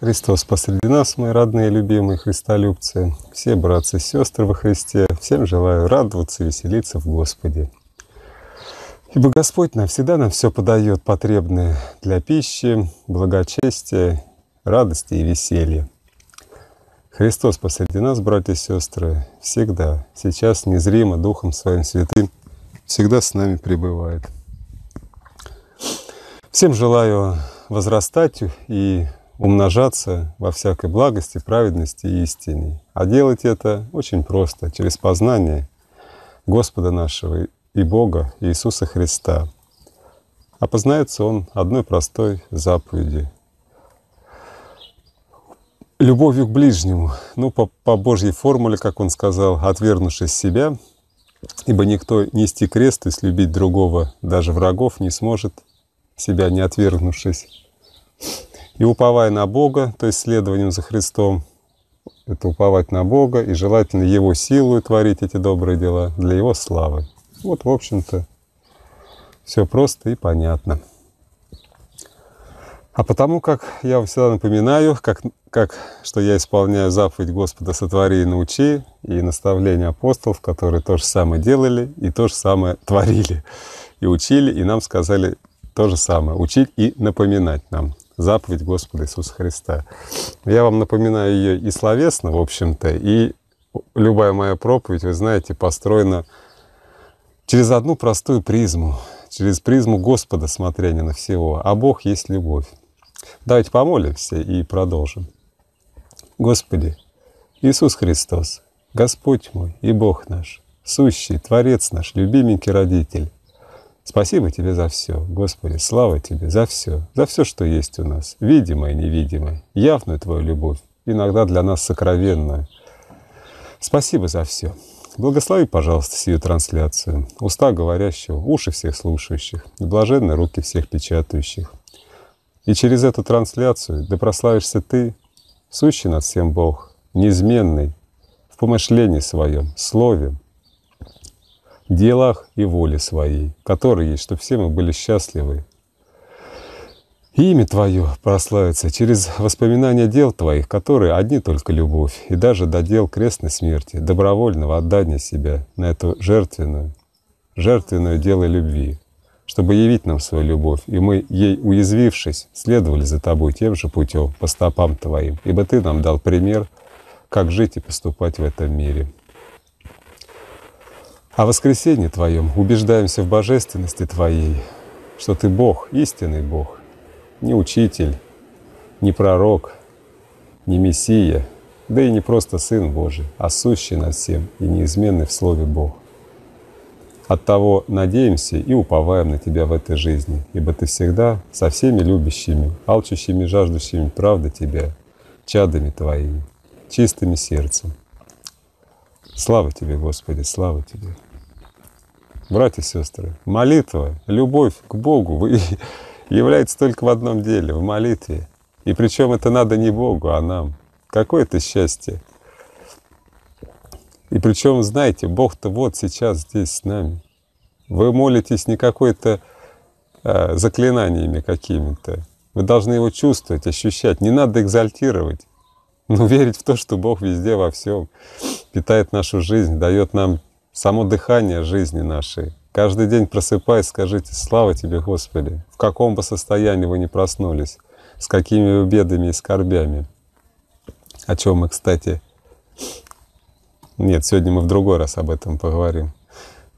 Христос посреди нас, мои родные и любимые христолюбцы, все братцы и сестры во Христе, всем желаю радоваться и веселиться в Господе. Ибо Господь нам всегда нам все подает потребное для пищи, благочестия, радости и веселья. Христос посреди нас, братья и сестры, всегда, сейчас незримо Духом Своим Святым, всегда с нами пребывает. Всем желаю возрастать и умножаться во всякой благости, праведности и истине. А делать это очень просто, через познание Господа нашего и Бога Иисуса Христа. Опознается а он одной простой заповеди — любовью к ближнему. Ну, по, по Божьей формуле, как он сказал, отвернувшись себя, ибо никто нести крест, то есть любить другого, даже врагов, не сможет, себя не отвергнувшись. И уповая на Бога, то есть следованием за Христом, это уповать на Бога и желательно Его силу творить эти добрые дела для Его славы. Вот, в общем-то, все просто и понятно. А потому как я вам всегда напоминаю, как, как, что я исполняю заповедь Господа «Сотвори и научи» и наставления апостолов, которые то же самое делали и то же самое творили, и учили, и нам сказали то же самое, учить и напоминать нам заповедь Господа Иисуса Христа. Я вам напоминаю ее и словесно, в общем-то, и любая моя проповедь, вы знаете, построена через одну простую призму, через призму Господа смотрения на всего, а Бог есть любовь. Давайте помолимся и продолжим. Господи, Иисус Христос, Господь мой и Бог наш, сущий, Творец наш, любименький Родитель, Спасибо Тебе за все, Господи, слава Тебе за все, за все, что есть у нас, видимое и невидимое, явную Твою любовь, иногда для нас сокровенную. Спасибо за все. Благослови, пожалуйста, сию трансляцию, уста говорящего, уши всех слушающих, и блаженные руки всех печатающих. И через эту трансляцию да прославишься Ты, сущий над всем Бог, неизменный, в помышлении своем, слове, делах и воле своей, которой есть, чтобы все мы были счастливы. И имя Твое прославится через воспоминания дел Твоих, которые одни только любовь, и даже до дел крестной смерти, добровольного отдания себя на эту жертвенную, жертвенную дело любви, чтобы явить нам свою любовь, и мы, ей уязвившись, следовали за Тобой тем же путем, по стопам Твоим, ибо Ты нам дал пример, как жить и поступать в этом мире. О воскресении Твоем убеждаемся в божественности Твоей, что Ты Бог, истинный Бог, не учитель, не пророк, не Мессия, да и не просто Сын Божий, а сущий над всем и неизменный в Слове Бог. Оттого надеемся и уповаем на Тебя в этой жизни, ибо Ты всегда со всеми любящими, алчущими, жаждущими правды Тебя, чадами Твоими, чистыми сердцем. Слава Тебе, Господи, слава Тебе! братья и сестры, молитва, любовь к Богу является только в одном деле, в молитве. И причем это надо не Богу, а нам. Какое это счастье. И причем, знаете, Бог-то вот сейчас здесь с нами. Вы молитесь не какой-то э, заклинаниями какими-то. Вы должны его чувствовать, ощущать. Не надо экзальтировать. Но верить в то, что Бог везде во всем питает нашу жизнь, дает нам само дыхание жизни нашей. Каждый день просыпаясь, скажите «Слава Тебе, Господи!» В каком бы состоянии вы ни проснулись, с какими бедами и скорбями. О чем мы, кстати... Нет, сегодня мы в другой раз об этом поговорим.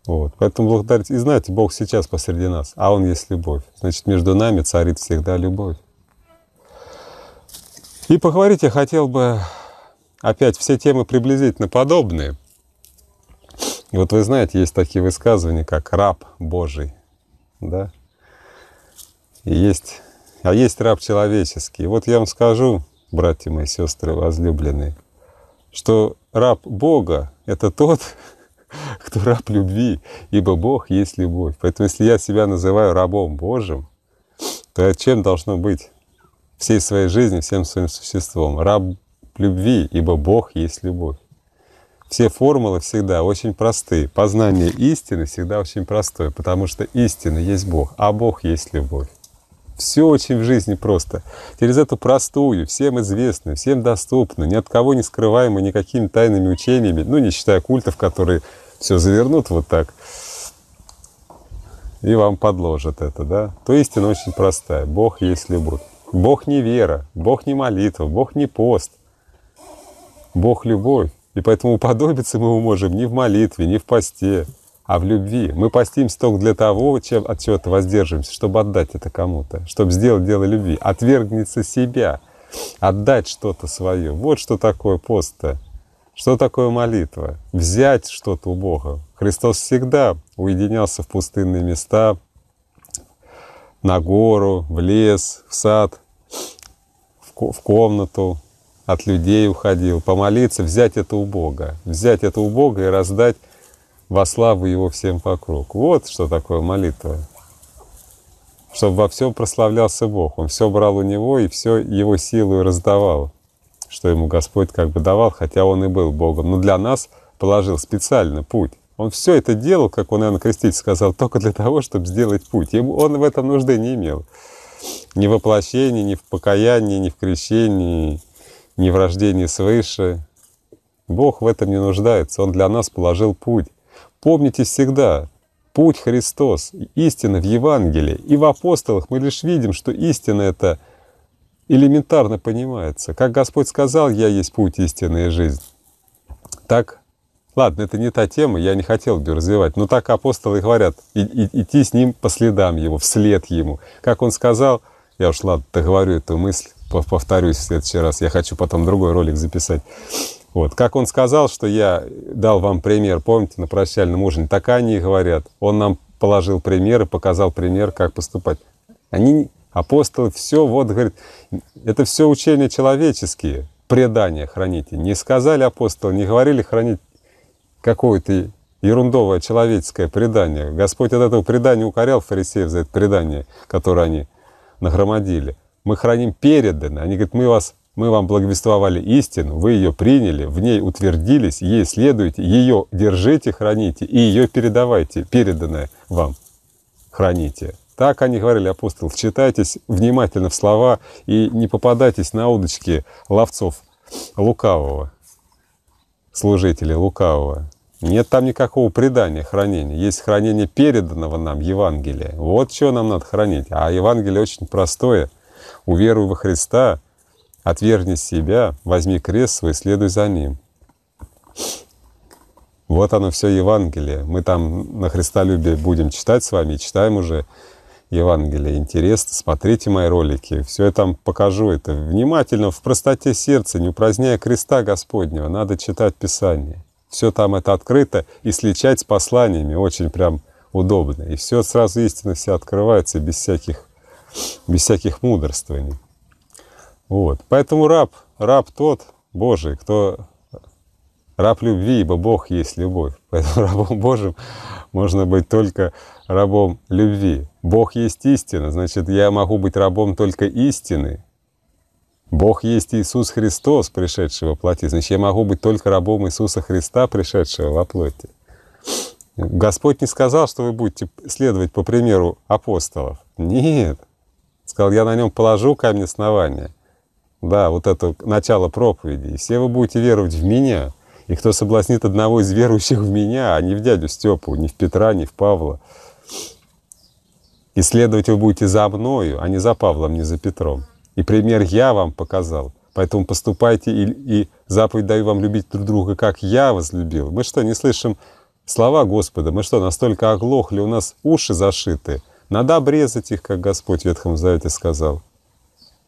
Вот. Поэтому благодарить. И знаете, Бог сейчас посреди нас, а Он есть любовь. Значит, между нами царит всегда любовь. И поговорить я хотел бы опять все темы приблизительно подобные. И вот вы знаете, есть такие высказывания, как «раб Божий», да? И есть, а есть раб человеческий. вот я вам скажу, братья мои, сестры возлюбленные, что раб Бога — это тот, кто раб любви, ибо Бог есть любовь. Поэтому если я себя называю рабом Божьим, то чем должно быть всей своей жизни, всем своим существом? Раб любви, ибо Бог есть любовь все формулы всегда очень простые. Познание истины всегда очень простое, потому что истина есть Бог, а Бог есть любовь. Все очень в жизни просто. Через эту простую, всем известную, всем доступную, ни от кого не скрываемую никакими тайными учениями, ну, не считая культов, которые все завернут вот так и вам подложат это, да, то истина очень простая. Бог есть любовь. Бог не вера, Бог не молитва, Бог не пост. Бог любовь. И поэтому уподобиться мы можем не в молитве, не в посте, а в любви. Мы постимся только для того, чем от чего-то воздерживаемся, чтобы отдать это кому-то, чтобы сделать дело любви. Отвергнется себя, отдать что-то свое. Вот что такое пост-то. Что такое молитва? Взять что-то у Бога. Христос всегда уединялся в пустынные места, на гору, в лес, в сад, в комнату, от людей уходил, помолиться, взять это у Бога, взять это у Бога и раздать во славу Его всем вокруг. Вот что такое молитва. Чтобы во всем прославлялся Бог. Он все брал у Него и все Его силу раздавал, что Ему Господь как бы давал, хотя Он и был Богом. Но для нас положил специально путь. Он все это делал, как он Иоанн Креститель сказал, только для того, чтобы сделать путь. Ему, он в этом нужды не имел. Ни в воплощении, ни в покаянии, ни в крещении, не в рождении свыше. Бог в этом не нуждается, Он для нас положил путь. Помните всегда, путь Христос, истина в Евангелии. И в апостолах мы лишь видим, что истина это элементарно понимается. Как Господь сказал, я есть путь, истина и жизнь. Так, ладно, это не та тема, я не хотел бы развивать, но так апостолы говорят, и, и, идти с ним по следам его, вслед ему. Как он сказал, я уж ладно, договорю эту мысль, повторюсь в следующий раз. Я хочу потом другой ролик записать. Вот. Как он сказал, что я дал вам пример, помните, на прощальном ужине, так они говорят. Он нам положил пример и показал пример, как поступать. Они, апостолы, все, вот, говорит, это все учения человеческие, предания храните. Не сказали апостолы, не говорили хранить какое-то ерундовое человеческое предание. Господь от этого предания укорял фарисеев за это предание, которое они нагромодили мы храним переданное. Они говорят, мы, вас, мы вам благовествовали истину, вы ее приняли, в ней утвердились, ей следуете, ее держите, храните и ее передавайте, переданное вам храните. Так они говорили, апостол, читайтесь внимательно в слова и не попадайтесь на удочки ловцов лукавого, служителей лукавого. Нет там никакого предания, хранения. Есть хранение переданного нам Евангелия. Вот что нам надо хранить. А Евангелие очень простое – уверуй во Христа, отвергни себя, возьми крест свой, следуй за ним. Вот оно все Евангелие. Мы там на Христолюбие будем читать с вами, читаем уже Евангелие. Интересно, смотрите мои ролики, все я там покажу. Это внимательно, в простоте сердца, не упраздняя креста Господнего, надо читать Писание. Все там это открыто и сличать с посланиями очень прям удобно. И все сразу истина вся открывается без всяких без всяких мудрствований. Вот. Поэтому раб, раб тот Божий, кто раб любви, ибо Бог есть любовь. Поэтому рабом Божьим можно быть только рабом любви. Бог есть истина, значит, я могу быть рабом только истины. Бог есть Иисус Христос, пришедший во плоти. Значит, я могу быть только рабом Иисуса Христа, пришедшего во плоти. Господь не сказал, что вы будете следовать по примеру апостолов. Нет. Сказал, я на нем положу камень основания. Да, вот это начало проповеди. И все вы будете веровать в меня. И кто соблазнит одного из верующих в меня, а не в дядю Степу, не в Петра, не в Павла. И следовать вы будете за мною, а не за Павлом, не за Петром. И пример я вам показал. Поэтому поступайте и, и заповедь даю вам любить друг друга, как я возлюбил. Мы что, не слышим слова Господа? Мы что, настолько оглохли, у нас уши зашиты – надо обрезать их, как Господь в Ветхом Завете сказал,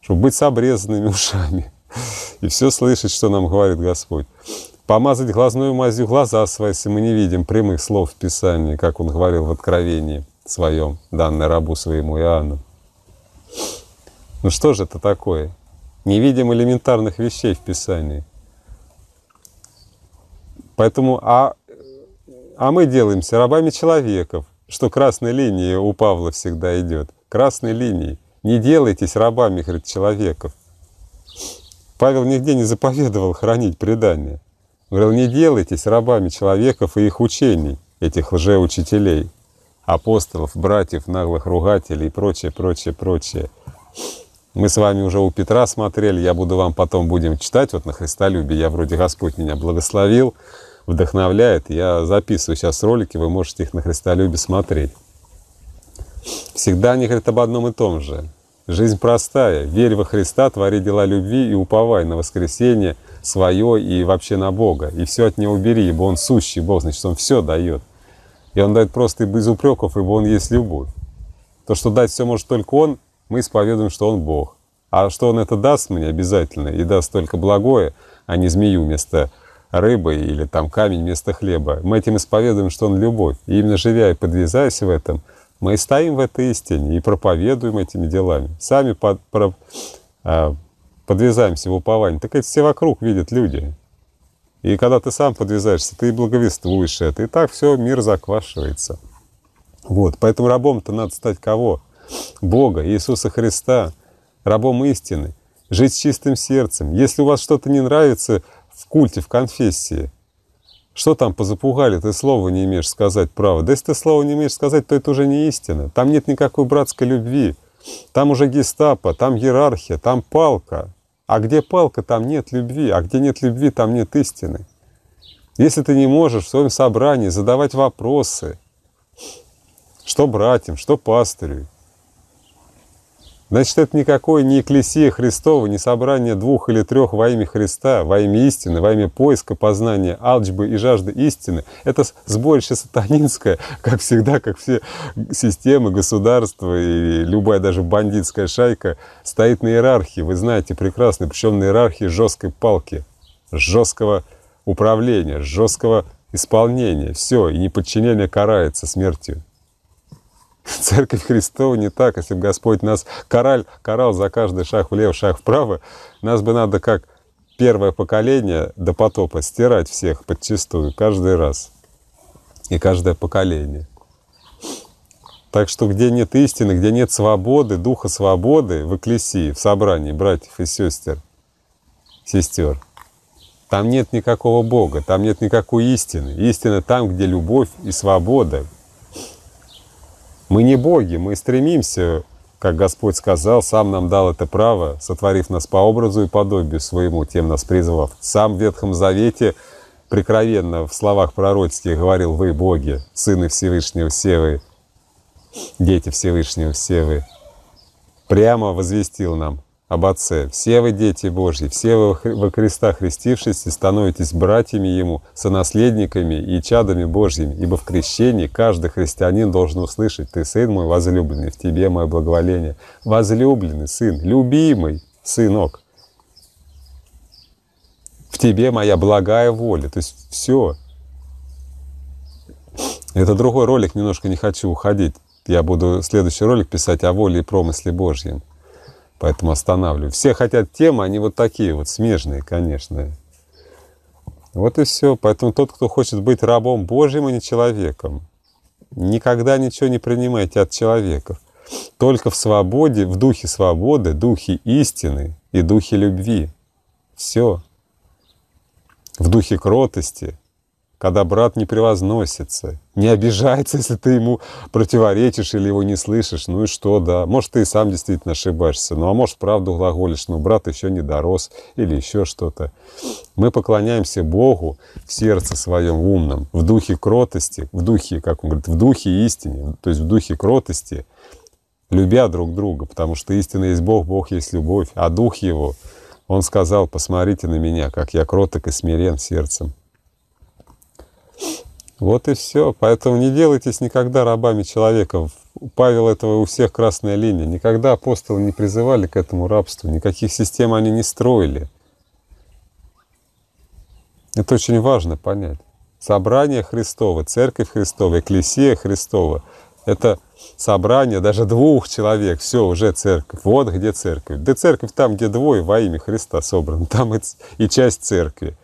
чтобы быть с обрезанными ушами и все слышать, что нам говорит Господь. Помазать глазную мазью глаза свои, если мы не видим прямых слов в Писании, как он говорил в Откровении своем, данное рабу своему Иоанну. Ну что же это такое? Не видим элементарных вещей в Писании. Поэтому, а, а мы делаемся рабами человеков что красная линия у Павла всегда идет. Красной линии Не делайтесь рабами, говорит, человеков. Павел нигде не заповедовал хранить предания. говорил, не делайтесь рабами человеков и их учений, этих лжеучителей, апостолов, братьев, наглых ругателей и прочее, прочее, прочее. Мы с вами уже у Петра смотрели, я буду вам потом будем читать, вот на христолюбие я вроде Господь меня благословил, вдохновляет. Я записываю сейчас ролики, вы можете их на Христолюбе смотреть. Всегда они говорят об одном и том же. Жизнь простая. Верь во Христа, твори дела любви и уповай на воскресение свое и вообще на Бога. И все от Него убери, ибо Он сущий Бог, значит, Он все дает. И Он дает просто и без упреков, ибо Он есть любовь. То, что дать все может только Он, мы исповедуем, что Он Бог. А что Он это даст мне обязательно, и даст только благое, а не змею вместо рыбой или там камень вместо хлеба. Мы этим исповедуем, что он любовь. И именно живя и подвязаясь в этом, мы и стоим в этой истине и проповедуем этими делами. Сами под, про, а, подвязаемся в уповании. Так это все вокруг видят люди. И когда ты сам подвязаешься, ты и благовествуешь это. И так все, мир заквашивается. Вот. Поэтому рабом-то надо стать кого? Бога, Иисуса Христа, рабом истины. Жить с чистым сердцем. Если у вас что-то не нравится, в культе, в конфессии. Что там позапугали, ты слова не имеешь сказать право. Да если ты слова не имеешь сказать, то это уже не истина. Там нет никакой братской любви. Там уже гестапо, там иерархия, там палка. А где палка, там нет любви. А где нет любви, там нет истины. Если ты не можешь в своем собрании задавать вопросы, что братьям, что пастырю, Значит, это никакой не Екклесия Христова, не собрание двух или трех во имя Христа, во имя истины, во имя поиска, познания, алчбы и жажды истины. Это сборище сатанинское, как всегда, как все системы, государства и любая даже бандитская шайка стоит на иерархии, вы знаете прекрасно, причем на иерархии жесткой палки, жесткого управления, жесткого исполнения. Все, и неподчинение карается смертью. Церковь Христова не так. Если бы Господь нас карал, карал за каждый шаг влево, шаг вправо, нас бы надо как первое поколение до потопа стирать всех подчистую каждый раз и каждое поколение. Так что где нет истины, где нет свободы, духа свободы в эклесии, в собрании братьев и сестер, сестер, там нет никакого Бога, там нет никакой истины. Истина там, где любовь и свобода, мы не боги, мы стремимся, как Господь сказал, сам нам дал это право, сотворив нас по образу и подобию своему, тем нас призвав. Сам в Ветхом Завете прикровенно в словах пророческих говорил «Вы боги, сыны Всевышнего все вы, дети Всевышнего все вы». Прямо возвестил нам – об Отце. Все вы дети Божьи, все вы во Христа христившись становитесь братьями Ему, сонаследниками и чадами Божьими, ибо в крещении каждый христианин должен услышать «Ты, Сын мой возлюбленный, в Тебе мое благоволение». Возлюбленный Сын, любимый Сынок, в Тебе моя благая воля. То есть все. Это другой ролик, немножко не хочу уходить. Я буду следующий ролик писать о воле и промысле Божьем. Поэтому останавливаю. Все хотят темы, они вот такие вот, смежные, конечно. Вот и все. Поэтому тот, кто хочет быть рабом Божьим, а не человеком, никогда ничего не принимайте от человека. Только в свободе, в духе свободы, духе истины и духе любви. Все. В духе кротости – когда брат не превозносится, не обижается, если ты ему противоречишь или его не слышишь. Ну и что, да, может, ты и сам действительно ошибаешься, ну а может, правду глаголишь, но ну, брат еще не дорос или еще что-то. Мы поклоняемся Богу в сердце своем умном, в духе кротости, в духе, как он говорит, в духе истины, то есть в духе кротости, любя друг друга, потому что истина есть Бог, Бог есть любовь, а Дух Его, Он сказал, посмотрите на меня, как я кроток и смирен сердцем. Вот и все. Поэтому не делайтесь никогда рабами человека. Павел этого у всех красная линия. Никогда апостолы не призывали к этому рабству, никаких систем они не строили. Это очень важно понять. Собрание Христова, Церковь Христова, Экклесия Христова — это собрание даже двух человек. Все, уже церковь. Вот где церковь. Да церковь там, где двое во имя Христа собран. Там и часть церкви.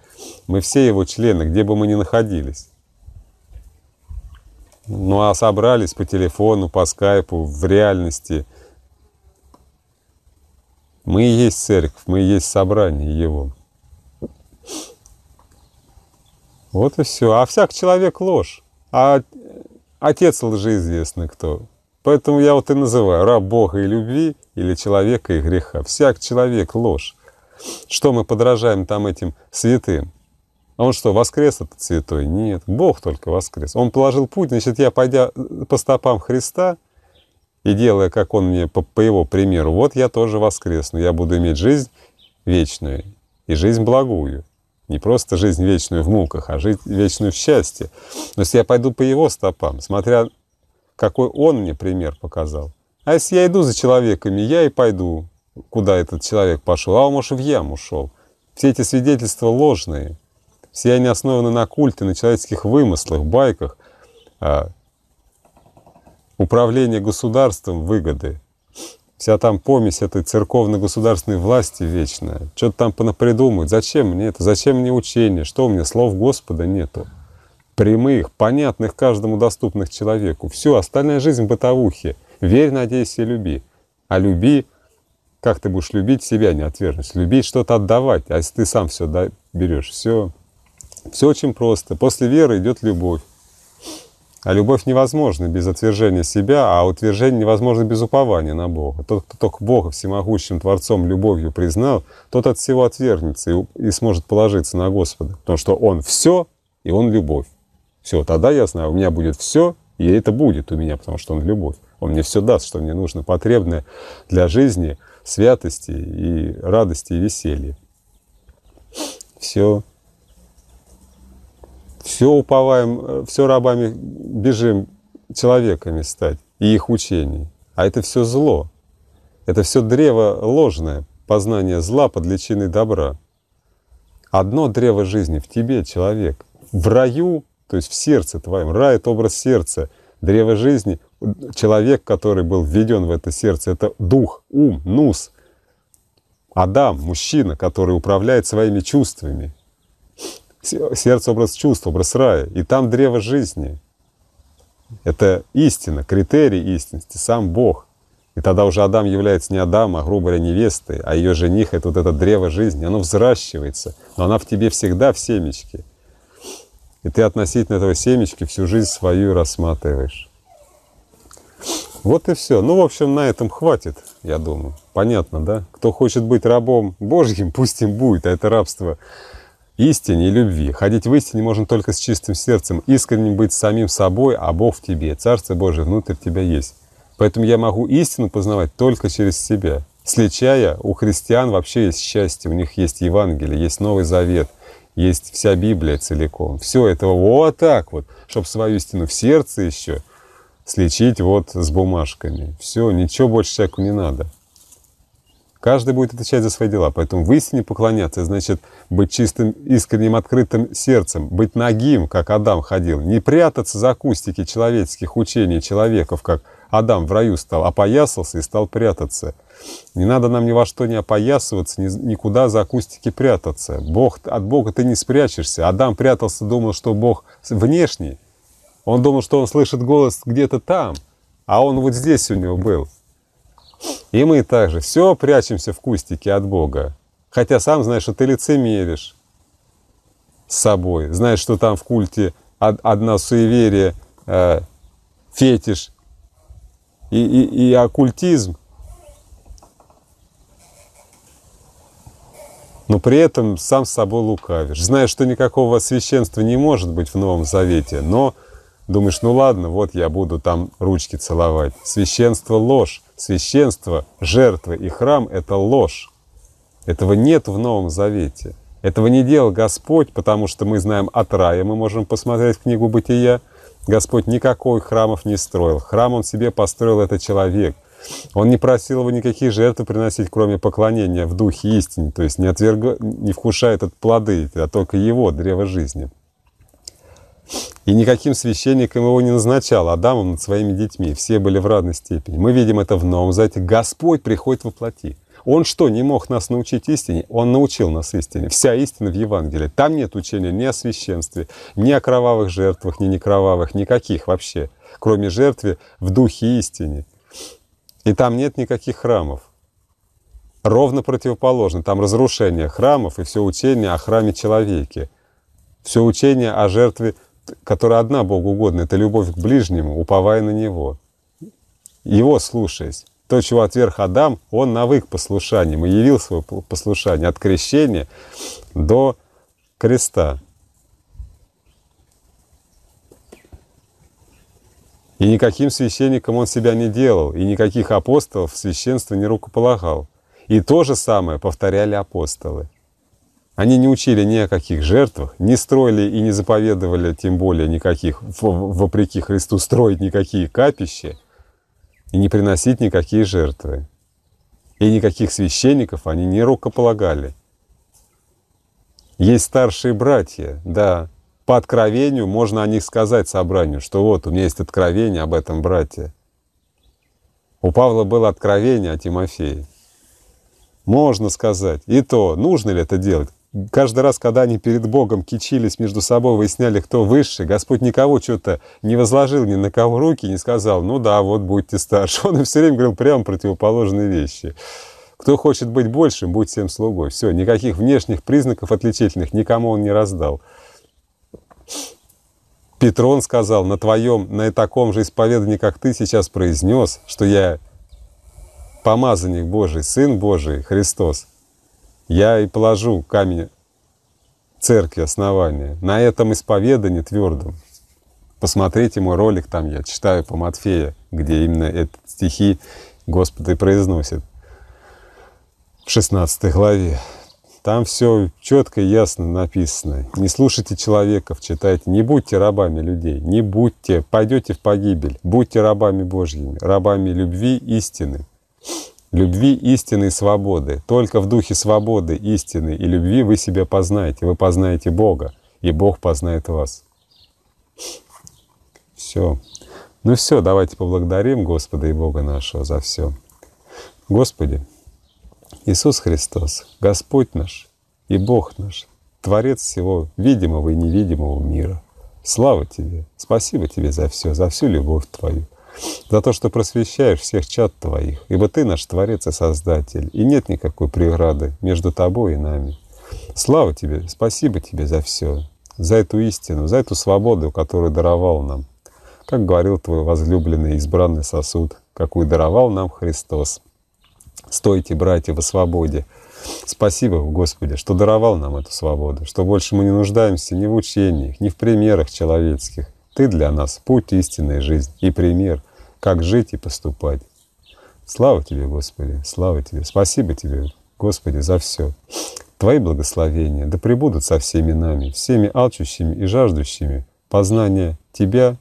Мы все его члены, где бы мы ни находились. Ну а собрались по телефону, по скайпу, в реальности. Мы и есть церковь, мы и есть собрание его. Вот и все. А всяк человек ложь. А отец лжи известный кто. Поэтому я вот и называю раб Бога и любви или человека и греха. Всяк человек ложь. Что мы подражаем там этим святым? А он что, воскрес этот святой? Нет, Бог только воскрес. Он положил путь, значит, я, пойдя э, по стопам Христа и делая, как он мне, по, по его примеру, вот я тоже воскресну, я буду иметь жизнь вечную и жизнь благую. Не просто жизнь вечную в муках, а жизнь вечную в счастье. То есть я пойду по его стопам, смотря какой он мне пример показал. А если я иду за человеками, я и пойду куда этот человек пошел, а он, может, в яму шел. Все эти свидетельства ложные. Все они основаны на культе, на человеческих вымыслах, байках. А, управление государством выгоды. Вся там помесь этой церковно-государственной власти вечная. Что-то там понапридумают. Зачем мне это? Зачем мне учение? Что у меня? Слов Господа нету. Прямых, понятных каждому доступных человеку. Все, остальная жизнь бытовухи. Верь, надейся и люби. А люби как ты будешь любить себя, а не отвергнуть, любить что-то отдавать, а если ты сам все да, берешь, все, все очень просто. После веры идет любовь. А любовь невозможна без отвержения себя, а утверждение невозможно без упования на Бога. Тот, кто только Бога всемогущим Творцом любовью признал, тот от всего отвергнется и, и сможет положиться на Господа, потому что Он все, и Он любовь. Все, тогда я знаю, у меня будет все, и это будет у меня, потому что Он любовь. Он мне все даст, что мне нужно, потребное для жизни – святости и радости и веселья. Все. Все уповаем, все рабами бежим человеками стать и их учений. А это все зло. Это все древо ложное, познание зла под личиной добра. Одно древо жизни в тебе, человек. В раю, то есть в сердце твоем. Рай — это образ сердца. Древо жизни человек, который был введен в это сердце, это дух, ум, нус. Адам, мужчина, который управляет своими чувствами. Сердце – образ чувств, образ рая. И там древо жизни. Это истина, критерий истинности, сам Бог. И тогда уже Адам является не Адам, а, грубо говоря, невестой, а ее жених — это вот это древо жизни, оно взращивается, но она в тебе всегда в семечке. И ты относительно этого семечки всю жизнь свою рассматриваешь. Вот и все. Ну, в общем, на этом хватит, я думаю. Понятно, да? Кто хочет быть рабом Божьим, пусть им будет, а это рабство истине и любви. Ходить в истине можно только с чистым сердцем, искренним быть самим собой, а Бог в тебе, Царство Божие внутрь тебя есть. Поэтому я могу истину познавать только через себя. Сличая, у христиан вообще есть счастье, у них есть Евангелие, есть Новый Завет, есть вся Библия целиком. Все это вот так вот, чтобы свою истину в сердце еще – слечить вот с бумажками. Все, ничего больше человеку не надо. Каждый будет отвечать за свои дела, поэтому в истине поклоняться значит быть чистым, искренним, открытым сердцем, быть нагим, как Адам ходил, не прятаться за кустики человеческих учений человеков, как Адам в раю стал, опоясался и стал прятаться. Не надо нам ни во что не опоясываться, ни, никуда за кустики прятаться. Бог, от Бога ты не спрячешься. Адам прятался, думал, что Бог внешний, он думал, что он слышит голос где-то там, а он вот здесь у него был. И мы также все прячемся в кустике от Бога. Хотя сам знаешь, что ты лицемеришь с собой. Знаешь, что там в культе одна суеверие, э, фетиш и, и, и оккультизм. но при этом сам с собой лукавишь. Знаешь, что никакого священства не может быть в Новом Завете, но Думаешь, ну ладно, вот я буду там ручки целовать. Священство – ложь. Священство, жертвы и храм – это ложь. Этого нет в Новом Завете. Этого не делал Господь, потому что мы знаем от рая, мы можем посмотреть книгу «Бытия». Господь никакой храмов не строил. Храм он себе построил, это человек. Он не просил его никакие жертвы приносить, кроме поклонения в духе истине, то есть не, отверг... не вкушает от плоды, а только его, древо жизни. И никаким священником его не назначал Адамом над своими детьми. Все были в разной степени. Мы видим это в Новом Завете. Господь приходит во плоти. Он что, не мог нас научить истине? Он научил нас истине. Вся истина в Евангелии. Там нет учения ни о священстве, ни о кровавых жертвах, ни не кровавых, никаких вообще, кроме жертвы в духе истине. И там нет никаких храмов. Ровно противоположно. Там разрушение храмов и все учение о храме человеке. Все учение о жертве которая одна Богу угодна, это любовь к ближнему, уповая на Него. Его слушаясь. То, чего отверг Адам, он навык послушанием и явил свое послушание от крещения до креста. И никаким священником он себя не делал, и никаких апостолов в священство не рукополагал. И то же самое повторяли апостолы – они не учили ни о каких жертвах, не строили и не заповедовали, тем более никаких, вопреки Христу, строить никакие капища и не приносить никакие жертвы. И никаких священников они не рукополагали. Есть старшие братья, да, по откровению можно о них сказать собранию, что вот у меня есть откровение об этом брате. У Павла было откровение о Тимофее. Можно сказать. И то, нужно ли это делать? каждый раз, когда они перед Богом кичились между собой, выясняли, кто выше, Господь никого что-то не возложил ни на кого руки, не сказал, ну да, вот будьте старше. Он им все время говорил прямо противоположные вещи. Кто хочет быть большим, будь всем слугой. Все, никаких внешних признаков отличительных никому он не раздал. Петрон сказал, на твоем, на таком же исповедании, как ты сейчас произнес, что я помазанник Божий, Сын Божий, Христос я и положу камень церкви основания на этом исповедании твердом. Посмотрите мой ролик, там я читаю по Матфея, где именно эти стихи Господа и произносит в 16 главе. Там все четко и ясно написано. Не слушайте человеков, читайте. Не будьте рабами людей. Не будьте. Пойдете в погибель. Будьте рабами Божьими, рабами любви, истины любви истины и свободы. Только в духе свободы, истины и любви вы себя познаете. Вы познаете Бога, и Бог познает вас. Все. Ну все, давайте поблагодарим Господа и Бога нашего за все. Господи, Иисус Христос, Господь наш и Бог наш, Творец всего видимого и невидимого мира. Слава Тебе, спасибо Тебе за все, за всю любовь Твою, за то, что просвещаешь всех чад твоих, ибо ты наш Творец и Создатель, и нет никакой преграды между тобой и нами. Слава тебе, спасибо тебе за все, за эту истину, за эту свободу, которую даровал нам, как говорил твой возлюбленный избранный сосуд, какую даровал нам Христос. Стойте, братья, во свободе. Спасибо, Господи, что даровал нам эту свободу, что больше мы не нуждаемся ни в учениях, ни в примерах человеческих, ты для нас путь истинной жизни и пример, как жить и поступать. Слава Тебе, Господи, слава Тебе. Спасибо Тебе, Господи, за все. Твои благословения да пребудут со всеми нами, всеми алчущими и жаждущими познания Тебя,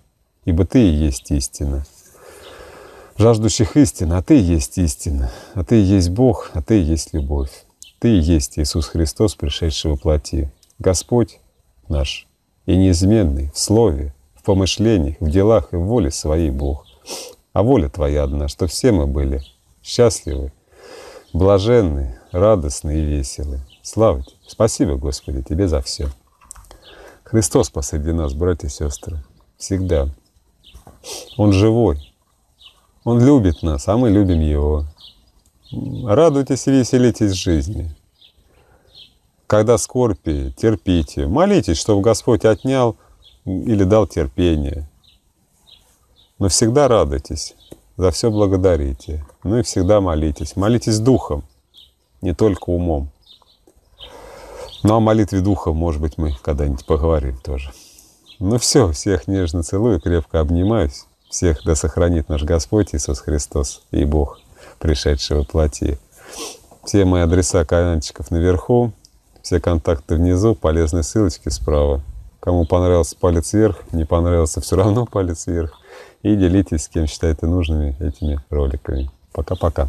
ибо Ты и есть истина. Жаждущих истины, а Ты и есть истина, а Ты и есть Бог, а Ты и есть любовь. Ты и есть Иисус Христос, пришедший во плоти, Господь наш и неизменный в Слове, помышлении, в делах и в воле своей Бог. А воля Твоя одна, что все мы были счастливы, блаженны, радостны и веселы. Слава Тебе! Спасибо, Господи, Тебе за все. Христос посреди нас, братья и сестры, всегда. Он живой, Он любит нас, а мы любим Его. Радуйтесь и веселитесь жизни. Когда скорби, терпите. Молитесь, чтобы Господь отнял – или дал терпение. Но всегда радуйтесь, за все благодарите, ну и всегда молитесь. Молитесь духом, не только умом. Ну о молитве духа, может быть, мы когда-нибудь поговорим тоже. Ну все, всех нежно целую, крепко обнимаюсь. Всех да сохранит наш Господь Иисус Христос и Бог, пришедший во плоти. Все мои адреса каналчиков наверху, все контакты внизу, полезные ссылочки справа. Кому понравился палец вверх, не понравился все равно палец вверх. И делитесь, с кем считаете нужными этими роликами. Пока-пока.